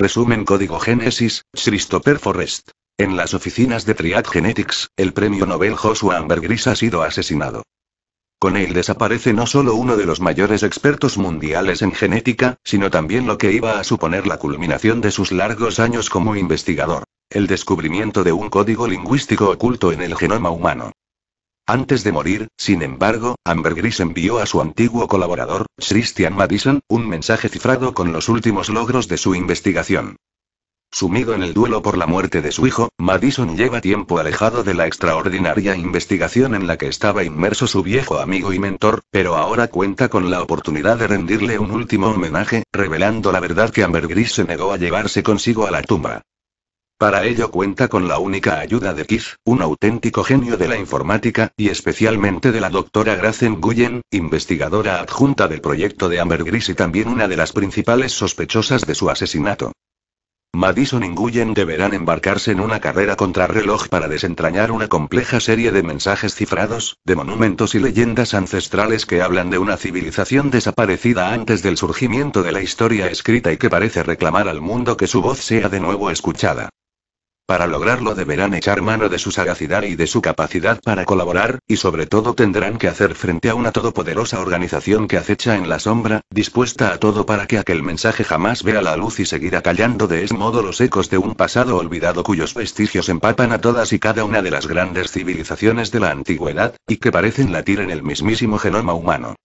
Resumen Código Génesis, Christopher Forrest. En las oficinas de Triad Genetics, el premio Nobel Joshua Ambergris ha sido asesinado. Con él desaparece no solo uno de los mayores expertos mundiales en genética, sino también lo que iba a suponer la culminación de sus largos años como investigador, el descubrimiento de un código lingüístico oculto en el genoma humano. Antes de morir, sin embargo, Ambergris envió a su antiguo colaborador, Christian Madison, un mensaje cifrado con los últimos logros de su investigación. Sumido en el duelo por la muerte de su hijo, Madison lleva tiempo alejado de la extraordinaria investigación en la que estaba inmerso su viejo amigo y mentor, pero ahora cuenta con la oportunidad de rendirle un último homenaje, revelando la verdad que Ambergris se negó a llevarse consigo a la tumba. Para ello cuenta con la única ayuda de Keith, un auténtico genio de la informática, y especialmente de la doctora Gracen Guyen, investigadora adjunta del proyecto de Ambergris y también una de las principales sospechosas de su asesinato. Madison y Nguyen deberán embarcarse en una carrera contrarreloj para desentrañar una compleja serie de mensajes cifrados, de monumentos y leyendas ancestrales que hablan de una civilización desaparecida antes del surgimiento de la historia escrita y que parece reclamar al mundo que su voz sea de nuevo escuchada. Para lograrlo deberán echar mano de su sagacidad y de su capacidad para colaborar, y sobre todo tendrán que hacer frente a una todopoderosa organización que acecha en la sombra, dispuesta a todo para que aquel mensaje jamás vea la luz y seguirá callando de ese modo los ecos de un pasado olvidado cuyos vestigios empapan a todas y cada una de las grandes civilizaciones de la antigüedad, y que parecen latir en el mismísimo genoma humano.